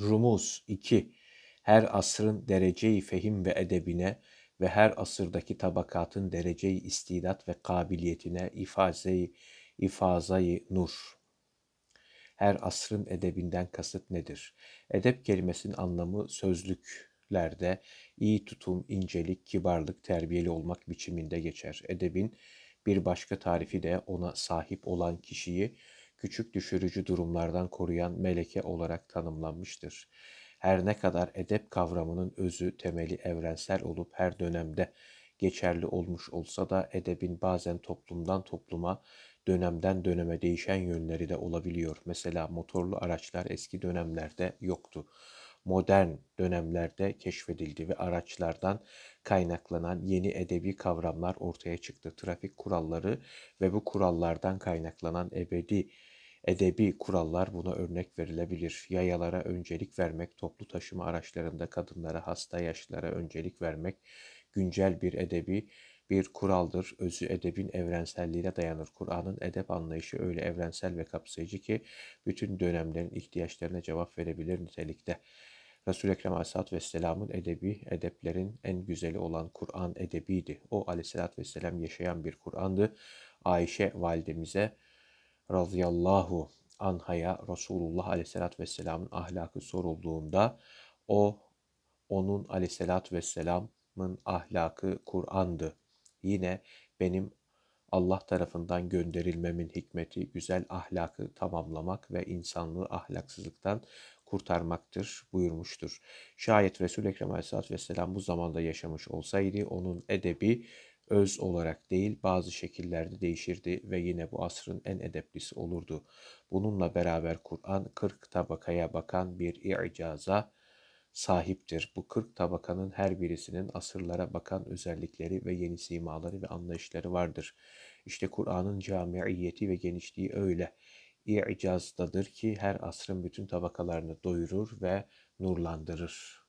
Rumuz 2. Her asrın dereceyi fehim ve edebine ve her asırdaki tabakatın dereceyi istidat ve kabiliyetine ifazayı, ifazayı nur. Her asrın edebinden kasıt nedir? Edep kelimesinin anlamı sözlüklerde iyi tutum, incelik, kibarlık, terbiyeli olmak biçiminde geçer. Edebin bir başka tarifi de ona sahip olan kişiyi küçük düşürücü durumlardan koruyan meleke olarak tanımlanmıştır. Her ne kadar edep kavramının özü temeli evrensel olup her dönemde geçerli olmuş olsa da edebin bazen toplumdan topluma, dönemden döneme değişen yönleri de olabiliyor. Mesela motorlu araçlar eski dönemlerde yoktu. Modern dönemlerde keşfedildi ve araçlardan kaynaklanan yeni edebi kavramlar ortaya çıktı. Trafik kuralları ve bu kurallardan kaynaklanan ebedi Edebi kurallar buna örnek verilebilir. Yayalara öncelik vermek, toplu taşıma araçlarında kadınlara, hasta yaşlılara öncelik vermek güncel bir edebi bir kuraldır. Özü edebin evrenselliğine dayanır. Kur'an'ın edep anlayışı öyle evrensel ve kapsayıcı ki bütün dönemlerin ihtiyaçlarına cevap verebilir nitelikte. Resul-i Ekrem Aleyhisselatü Vesselam'ın edebi, edeplerin en güzeli olan Kur'an edebiydi. O Aleyhisselatü Vesselam yaşayan bir Kur'an'dı. Ayşe validemize radıyallahu anhaya Resulullah aleyhissalatü vesselamın ahlakı sorulduğunda o onun aleyhissalatü vesselamın ahlakı Kur'an'dı. Yine benim Allah tarafından gönderilmemin hikmeti güzel ahlakı tamamlamak ve insanlığı ahlaksızlıktan kurtarmaktır buyurmuştur. Şayet Resul-i Ekrem Aleyhisselatü Vesselam bu zamanda yaşamış olsaydı onun edebi öz olarak değil bazı şekillerde değişirdi ve yine bu asrın en edeplisi olurdu. Bununla beraber Kur'an 40 tabakaya bakan bir i'caza sahiptir. Bu 40 tabakanın her birisinin asırlara bakan özellikleri ve yeni simaları ve anlayışları vardır. İşte Kur'an'ın camiiyeti ve genişliği öyle. İ'cazdadır ki her asrın bütün tabakalarını doyurur ve nurlandırır.